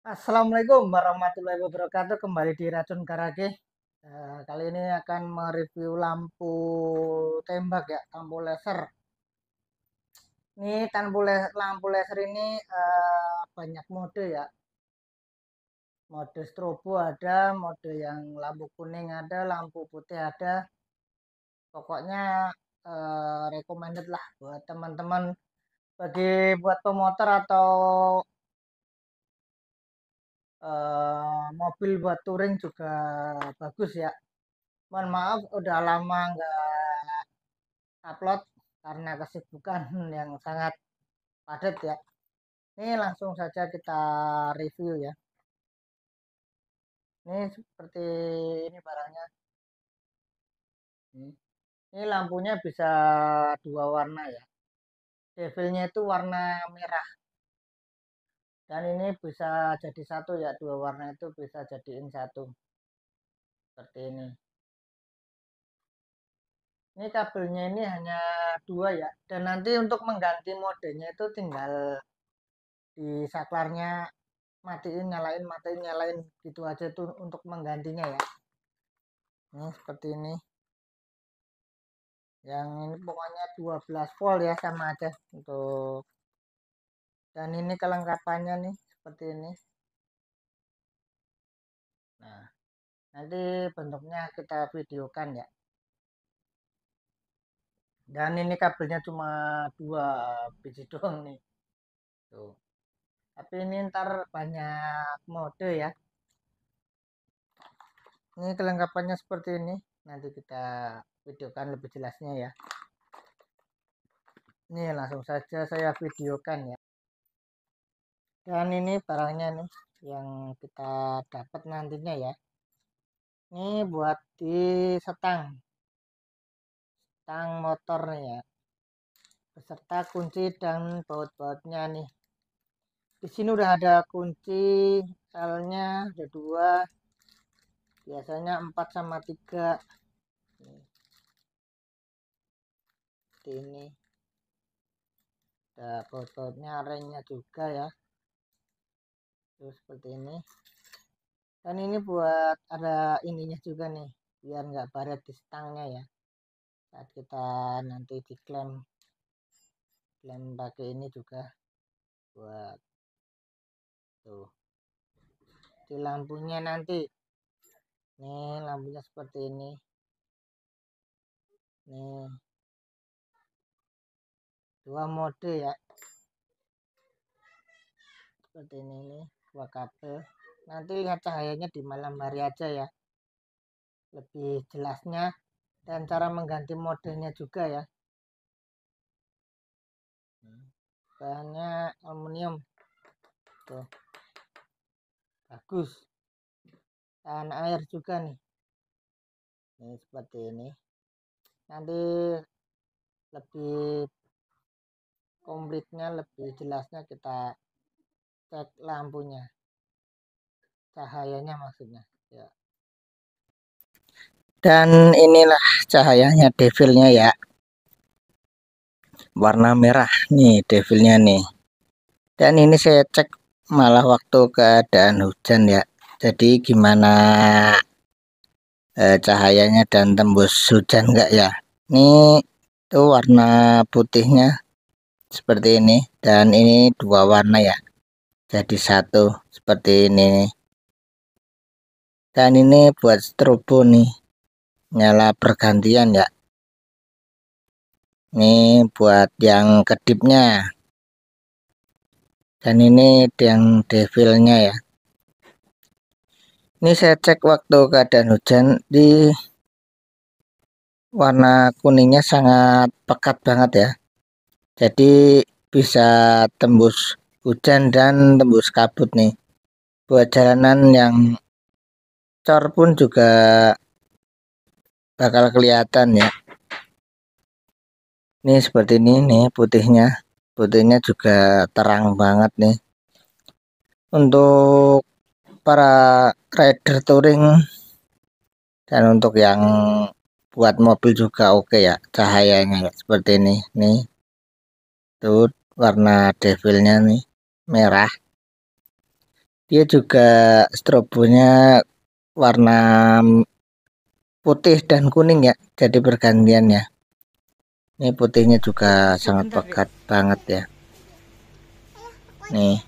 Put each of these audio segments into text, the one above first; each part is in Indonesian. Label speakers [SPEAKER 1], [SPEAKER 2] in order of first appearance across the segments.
[SPEAKER 1] Assalamualaikum warahmatullahi wabarakatuh kembali di Racun Karake eh, kali ini akan mereview lampu tembak ya lampu laser ini tanpa laser, lampu laser ini eh, banyak mode ya mode strobo ada mode yang lampu kuning ada lampu putih ada pokoknya uh, recommended lah buat teman-teman bagi buat pemotor atau Eh, mobil buat touring juga bagus ya mohon maaf udah lama nggak upload karena kesibukan yang sangat padat ya ini langsung saja kita review ya ini seperti ini barangnya hmm. ini lampunya bisa dua warna ya devilnya itu warna merah dan ini bisa jadi satu ya dua warna itu bisa jadiin satu seperti ini ini kabelnya ini hanya dua ya dan nanti untuk mengganti modenya itu tinggal di saklarnya matiin nyalain matiin nyalain gitu aja tuh untuk menggantinya ya ini seperti ini yang ini pokoknya 12 volt ya sama aja untuk dan ini kelengkapannya nih seperti ini nah nanti bentuknya kita videokan ya dan ini kabelnya cuma dua biji doang nih tuh tapi ini ntar banyak mode ya ini kelengkapannya seperti ini nanti kita videokan lebih jelasnya ya ini langsung saja saya videokan ya dan ini barangnya nih yang kita dapat nantinya ya ini buat di setang setang motornya ya beserta kunci dan baut-bautnya nih di sini udah ada kunci L nya ada dua biasanya empat sama tiga. ini ada baut-bautnya ringnya juga ya tuh seperti ini dan ini buat ada ininya juga nih biar nggak baret di stangnya ya saat kita nanti diklaim klaim pakai ini juga buat tuh di lampunya nanti nih lampunya seperti ini nih dua mode ya seperti ini nih dua kabel nanti lihat cahayanya di malam hari aja ya lebih jelasnya dan cara mengganti modelnya juga ya bahannya aluminium tuh bagus dan air juga nih ini seperti ini nanti lebih komplitnya lebih jelasnya kita cek lampunya cahayanya maksudnya ya dan inilah cahayanya devilnya ya warna merah nih devilnya nih dan ini saya cek malah waktu keadaan hujan ya jadi gimana eh, cahayanya dan tembus hujan enggak ya ini tuh warna putihnya seperti ini dan ini dua warna ya jadi satu seperti ini dan ini buat strobo nih nyala pergantian ya ini buat yang kedipnya dan ini yang devilnya ya ini saya cek waktu keadaan hujan di warna kuningnya sangat pekat banget ya jadi bisa tembus hujan dan tembus kabut nih buat jalanan yang cor pun juga bakal kelihatan ya ini seperti ini nih putihnya putihnya juga terang banget nih untuk para rider touring dan untuk yang buat mobil juga oke okay ya cahayanya ya, seperti ini nih tuh warna devilnya nih merah. Dia juga strobonya warna putih dan kuning ya, jadi bergantian ya. Ini putihnya juga sangat pekat banget ya. Nih,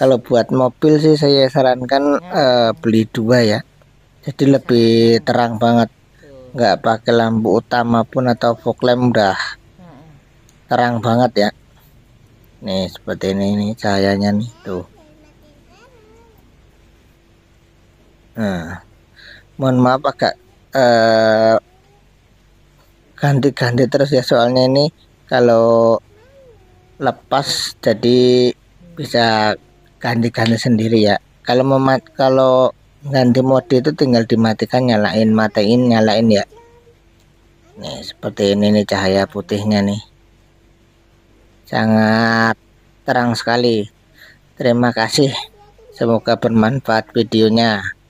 [SPEAKER 1] kalau buat mobil sih saya sarankan uh, beli dua ya. Jadi lebih terang banget nggak pakai lampu utama pun atau fog lamp udah hmm. terang banget ya nih seperti ini nih cahayanya nih tuh nah mohon maaf agak eh, ganti-ganti uh, terus ya soalnya ini kalau lepas jadi bisa ganti-ganti sendiri ya kalau memat kalau ganti mode itu tinggal dimatikan nyalain matiin nyalain ya nih seperti ini nih cahaya putihnya nih sangat terang sekali terima kasih semoga bermanfaat videonya